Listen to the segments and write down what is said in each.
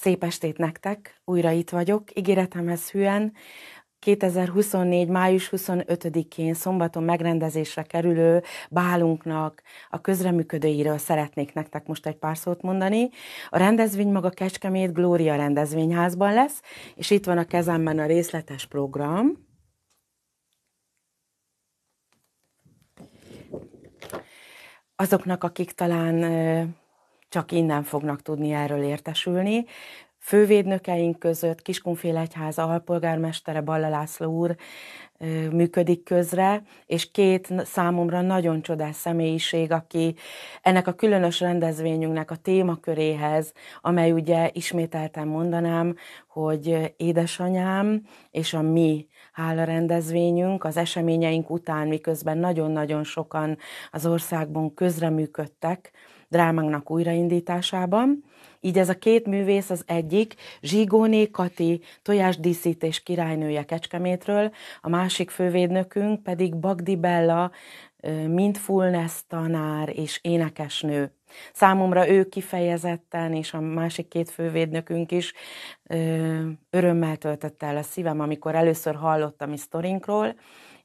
Szép estét nektek, újra itt vagyok, ígéretemhez hűen. 2024. május 25-én szombaton megrendezésre kerülő bálunknak a közreműködőiről szeretnék nektek most egy pár szót mondani. A rendezvény maga Kecskemét Glória rendezvényházban lesz, és itt van a kezemben a részletes program. Azoknak, akik talán csak innen fognak tudni erről értesülni. Fővédnökeink között Kiskunfélegyház alpolgármestere Balla László úr működik közre, és két számomra nagyon csodás személyiség, aki ennek a különös rendezvényünknek a témaköréhez, amely ugye ismételten mondanám, hogy édesanyám és a mi hála rendezvényünk, az eseményeink után, miközben nagyon-nagyon sokan az országban közreműködtek, drámánknak újraindításában. Így ez a két művész az egyik, Zsigóné Kati, tojásdíszítés királynője Kecskemétről, a másik fővédnökünk pedig Bagdi Bella, mint fullness tanár és énekesnő. Számomra ő kifejezetten, és a másik két fővédnökünk is örömmel töltötte el a szívem, amikor először hallottam a sztorinkról,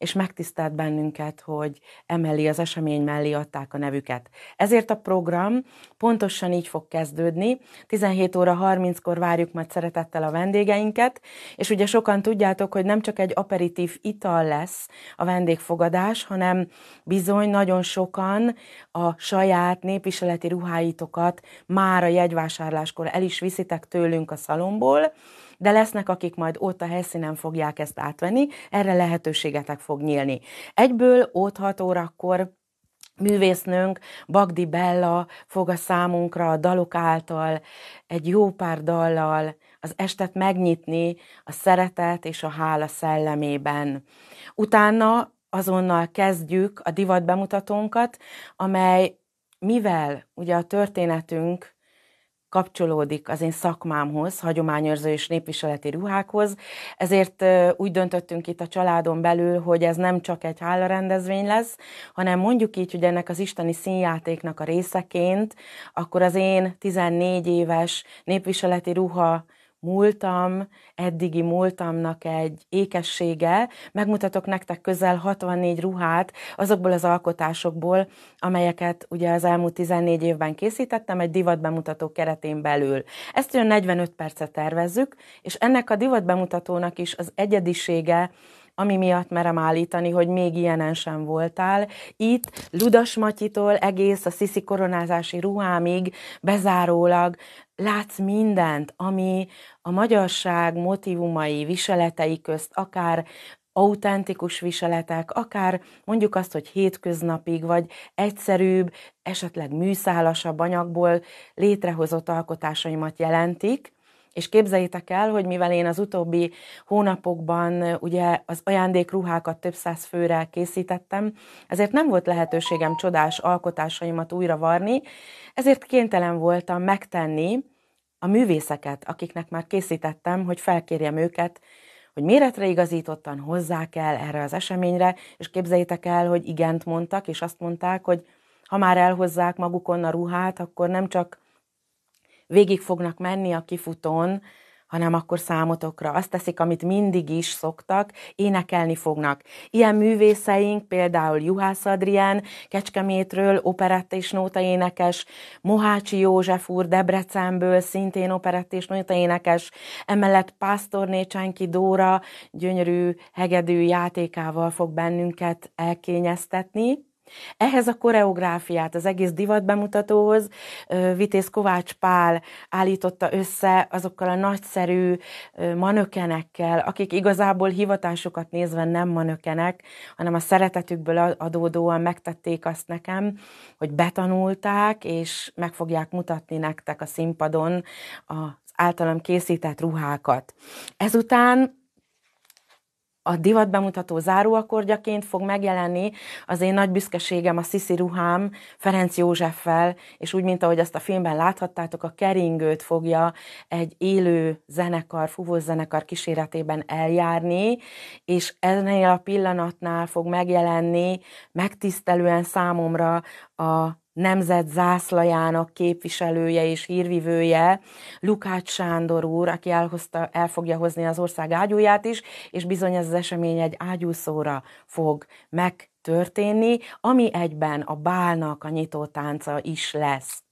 és megtisztelt bennünket, hogy emeli az esemény mellé adták a nevüket. Ezért a program pontosan így fog kezdődni. 17 óra 30-kor várjuk majd szeretettel a vendégeinket, és ugye sokan tudjátok, hogy nem csak egy aperitív ital lesz a vendégfogadás, hanem bizony nagyon sokan a saját népviseleti ruháitokat már a jegyvásárláskor el is viszitek tőlünk a szalomból, de lesznek, akik majd ott a helyszínen fogják ezt átvenni, erre lehetőségetek fog nyílni. Egyből ott 6 órakor művésznőnk Bagdi Bella fog a számunkra a dalok által, egy jó pár dallal az estet megnyitni a szeretet és a hála szellemében. Utána azonnal kezdjük a divat bemutatónkat, amely mivel ugye a történetünk kapcsolódik az én szakmámhoz, hagyományőrző és népviseleti ruhákhoz, ezért úgy döntöttünk itt a családon belül, hogy ez nem csak egy hála rendezvény lesz, hanem mondjuk így, hogy ennek az isteni színjátéknak a részeként, akkor az én 14 éves népviseleti ruha múltam, eddigi múltamnak egy ékessége. Megmutatok nektek közel 64 ruhát azokból az alkotásokból, amelyeket ugye az elmúlt 14 évben készítettem egy divat bemutató keretén belül. Ezt olyan 45 percet tervezzük, és ennek a divat bemutatónak is az egyedisége, ami miatt merem állítani, hogy még ilyenen sem voltál. Itt Ludas Matyitól egész a Sziszi koronázási ruhámig bezárólag látsz mindent, ami a magyarság motivumai, viseletei közt akár autentikus viseletek, akár mondjuk azt, hogy hétköznapig, vagy egyszerűbb, esetleg műszálasabb anyagból létrehozott alkotásaimat jelentik, és képzeljétek el, hogy mivel én az utóbbi hónapokban ugye az ajándékruhákat több száz főre készítettem, ezért nem volt lehetőségem csodás alkotásaimat újra varni, ezért kénytelen voltam megtenni a művészeket, akiknek már készítettem, hogy felkérjem őket, hogy méretre igazítottan hozzá kell erre az eseményre, és képzeljétek el, hogy igent mondtak, és azt mondták, hogy ha már elhozzák magukon a ruhát, akkor nem csak végig fognak menni a kifutón, hanem akkor számotokra azt teszik, amit mindig is szoktak, énekelni fognak. Ilyen művészeink, például Juhász Adrián, Kecskemétről operett és nóta énekes, Mohácsi József úr Debrecenből szintén operett és nóta énekes, emellett Pásztor Nécsenki Dóra gyönyörű hegedű játékával fog bennünket elkényeztetni. Ehhez a koreográfiát, az egész divat bemutatóhoz Vitéz Kovács Pál állította össze azokkal a nagyszerű manökenekkel, akik igazából hivatásukat nézve nem manökenek, hanem a szeretetükből adódóan megtették azt nekem, hogy betanulták, és meg fogják mutatni nektek a színpadon az általam készített ruhákat. Ezután a divat bemutató záróakordjaként fog megjelenni az én nagy büszkeségem, a Sisi ruhám Ferenc Józseffel, és úgy, mint ahogy azt a filmben láthattátok, a keringőt fogja egy élő zenekar, fúvó zenekar kíséretében eljárni, és ennél a pillanatnál fog megjelenni megtisztelően számomra a nemzet zászlajának képviselője és hírvivője, Lukács Sándor úr, aki elhozta, el fogja hozni az ország ágyúját is, és bizony ez az esemény egy ágyúszóra fog megtörténni, ami egyben a bálnak a tánca is lesz.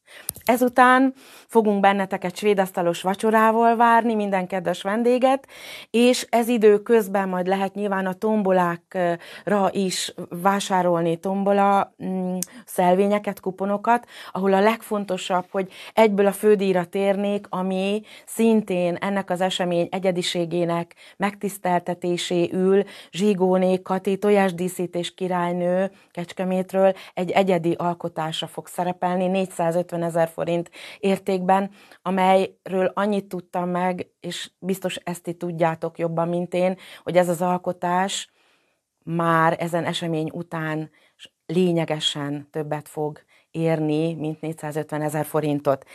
Ezután fogunk benneteket svédasztalos vacsorával várni, minden kedves vendéget, és ez idő közben majd lehet nyilván a tombolákra is vásárolni tombola mm, szelvényeket, kuponokat, ahol a legfontosabb, hogy egyből a fődíjra térnék, ami szintén ennek az esemény egyediségének megtiszteltetéséül Zsigóné Kati tojásdíszítés királynő Kecskemétről egy egyedi alkotásra fog szerepelni, 450 50 ezer forint értékben, amelyről annyit tudtam meg, és biztos ezt itt tudjátok jobban, mint én, hogy ez az alkotás már ezen esemény után lényegesen többet fog érni, mint 450 ezer forintot.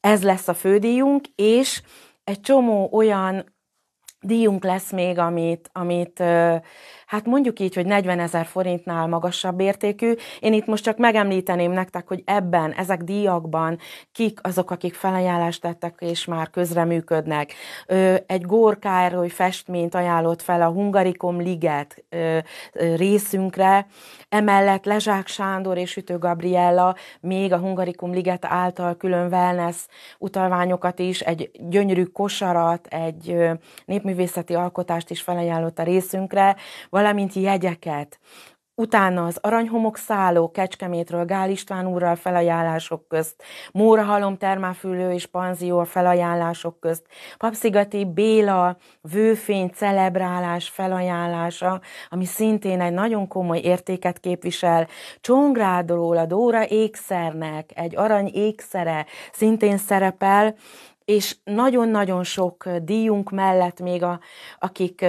Ez lesz a fődíjunk, és egy csomó olyan díjunk lesz még, amit, amit hát mondjuk így, hogy 40 ezer forintnál magasabb értékű. Én itt most csak megemlíteném nektek, hogy ebben, ezek díjakban kik azok, akik felajánlást tettek és már közreműködnek. Egy Gór Károly festményt ajánlott fel a Hungarikum Liget részünkre, emellett Lezsák Sándor és Ütő Gabriella még a Hungarikum Liget által külön wellness utalványokat is, egy gyönyörű kosarat, egy népmű művészeti alkotást is felajánlott a részünkre, valamint jegyeket. Utána az Aranyhomok szálló Kecskemétről Gál István úrral felajánlások közt, Halom termáfülő és panzió a felajánlások közt, Papszigati Béla vőfény celebrálás felajánlása, ami szintén egy nagyon komoly értéket képvisel, Csongrádról a Dóra ékszernek egy arany ékszere szintén szerepel, és nagyon-nagyon sok díjunk mellett még a, akik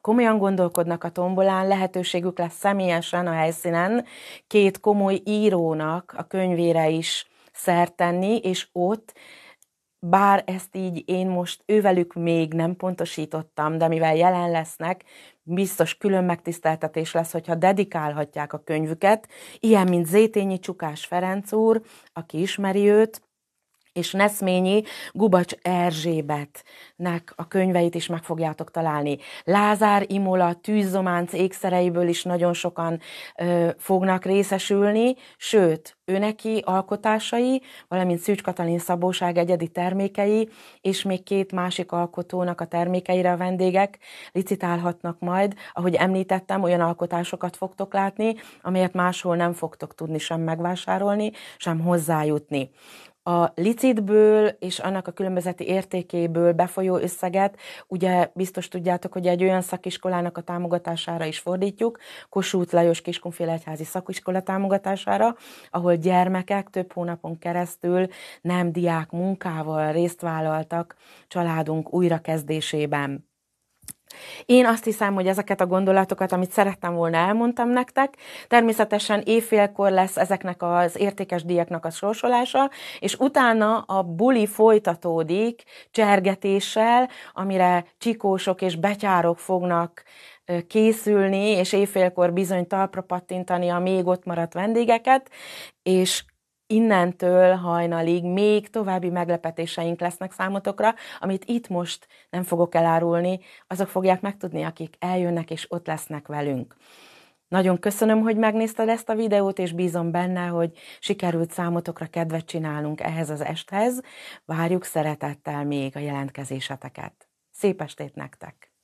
komolyan gondolkodnak a tombolán, lehetőségük lesz személyesen a helyszínen két komoly írónak a könyvére is szert tenni, és ott bár ezt így én most ővelük még nem pontosítottam, de mivel jelen lesznek, biztos külön megtiszteltetés lesz, hogyha dedikálhatják a könyvüket, ilyen, mint Zétényi Csukás Ferenc úr, aki ismeri őt, és Neszményi Gubacs Erzsébetnek a könyveit is meg fogjátok találni. Lázár Imola tűzzománc ékszereiből is nagyon sokan ö, fognak részesülni, sőt, őneki alkotásai, valamint Szűcs Katalin Szabóság egyedi termékei, és még két másik alkotónak a termékeire a vendégek licitálhatnak majd. Ahogy említettem, olyan alkotásokat fogtok látni, amelyet máshol nem fogtok tudni sem megvásárolni, sem hozzájutni a licitből és annak a különbözeti értékéből befolyó összeget, ugye biztos tudjátok, hogy egy olyan szakiskolának a támogatására is fordítjuk, Kossuth Lajos Kiskunfélegyházi szakiskola támogatására, ahol gyermekek több hónapon keresztül nem diák munkával részt vállaltak családunk újrakezdésében. Én azt hiszem, hogy ezeket a gondolatokat, amit szerettem volna, elmondtam nektek. Természetesen évfélkor lesz ezeknek az értékes díjaknak a sorsolása, és utána a buli folytatódik csergetéssel, amire csikósok és betyárok fognak készülni, és éjfélkor bizony talpra pattintani a még ott maradt vendégeket, és innentől hajnalig még további meglepetéseink lesznek számotokra, amit itt most nem fogok elárulni, azok fogják megtudni, akik eljönnek és ott lesznek velünk. Nagyon köszönöm, hogy megnézted ezt a videót, és bízom benne, hogy sikerült számotokra kedvet csinálunk ehhez az esthez. Várjuk szeretettel még a jelentkezéseteket. Szép estét nektek!